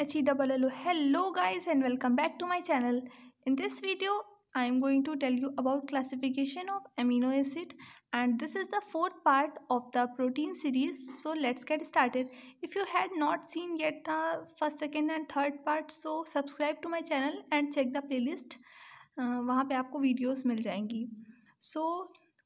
H-E-L-L-O. Hello guys and welcome back to my channel. In this video, I am going to tell you about classification of amino acid and this is the fourth part of the protein series. So let's get started. If you had not seen yet the first, second and third part, so subscribe to my channel and check the playlist. Uh, वहाँ पे आपको videos मिल जाएंगी. So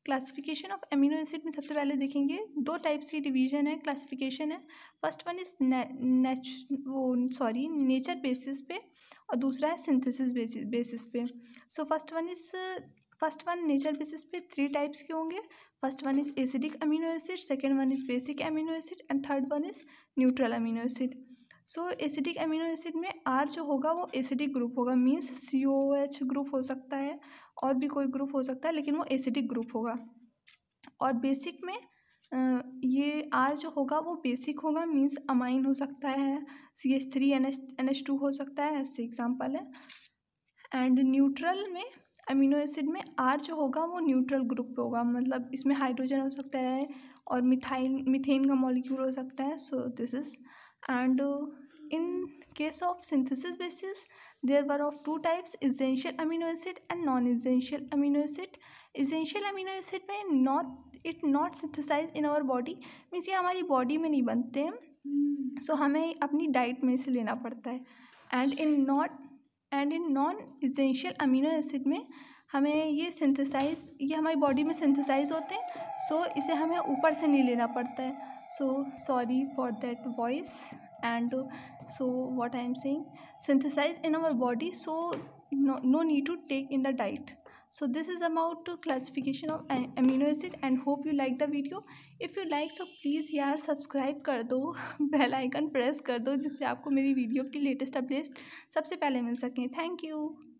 classification of amino acid में सबसे पहले देखेंगे दो टाइप्स की डिवीजन है क्लासिफिकेशन है फर्स्ट वन इज नेच वो सॉरी नेचर बेसिस पे और दूसरा है सिंथेसिस बेसिस पे so first one is first one nature basis पे थ्री टाइप्स के होंगे first one is acidic amino acid second one is basic amino acid and third one is neutral amino acid so acidic amino acid में R जो होगा वो acidic group होगा means C O H group हो सकता है और भी कोई ग्रुप हो सकता है लेकिन वो एसिडिक ग्रुप होगा और बेसिक में ये आर जो होगा वो बेसिक होगा मीन्स अमाइन हो सकता है C H three N H N H two हो सकता है ऐसे एग्जाम्पल है एंड न्यूट्रल में अमीनो एसिड में आर जो होगा वो न्यूट्रल ग्रुप होगा मतलब इसमें हाइड्रोजन हो सकता है और मिथाइल मिथेन का मॉलिक्यूल हो सकता है so this is and in case of synthesis basis there were of two types essential amino acid and non-essential amino acid essential amino acid may not it not synthesize in our body means ye hamari body mein nahi bante hain so, hame apni diet mein se lena padta hai and in not and in non essential amino acid mein हमें ये synthesise ये हमारी body में synthesise होते हैं सो so, इसे हमें ऊपर से नहीं लेना पड़ता है so sorry for that voice and so what i am saying synthesize in our body so no, no need to take in the diet so this is about classification of amino acid and hope you like the video if you like so please यार subscribe कर दो bell icon press कर दो जिससे आपको मेरी video की latest update सबसे पहले मिल सकें थैंक यू